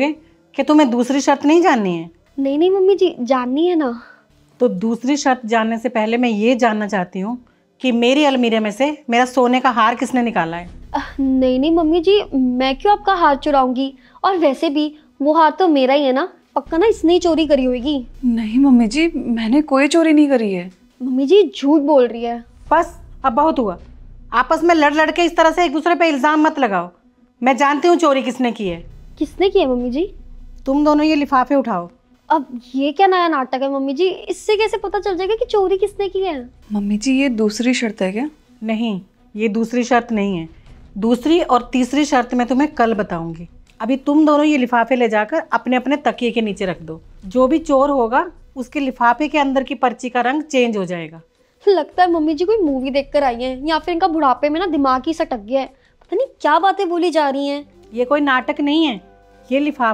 कि तुम्हें दूसरी शर्त नहीं जाननी है नहीं नहीं मम्मी जी जाननी है ना तो दूसरी शर्त जानने से पहले मैं ये जानना चाहती हूँ कि मेरी अलमीरे में से मेरा सोने का हार किसने निकाला है नहीं नहीं मम्मी जी मैं क्यों आपका हार चुराऊंगी और वैसे भी वो हार तो मेरा ही है ना पक्का ना इसने ही चोरी करी होगी नहीं मम्मी जी मैंने कोई चोरी नहीं करी है मम्मी जी झूठ बोल रही है बस अब बहुत हुआ आपस में लड़ लड़ के इस तरह से एक दूसरे पे इल्ज़ाम मत लगाओ मैं जानती हूँ चोरी किसने की है किसने किया मम्मी जी तुम दोनों ये लिफाफे उठाओ अब ये क्या नया नाटक है मम्मी जी इससे कैसे पता चल जाएगा कि चोरी किसने की है मम्मी जी ये दूसरी शर्त है क्या नहीं ये दूसरी शर्त नहीं है दूसरी और तीसरी शर्त मैं तुम्हें कल बताऊंगी अभी तुम दोनों ये लिफाफे ले जाकर अपने अपने तकिए के नीचे रख दो जो भी चोर होगा उसके लिफाफे के अंदर की पर्ची का रंग चेंज हो जाएगा लगता है मम्मी जी कोई मूवी देख कर आई है या फिर इनका बुढ़ापे में ना दिमाग ही सटक गया है पता नहीं क्या बातें बोली जा रही हैं ये कोई नाटक नहीं है ये लिफाफा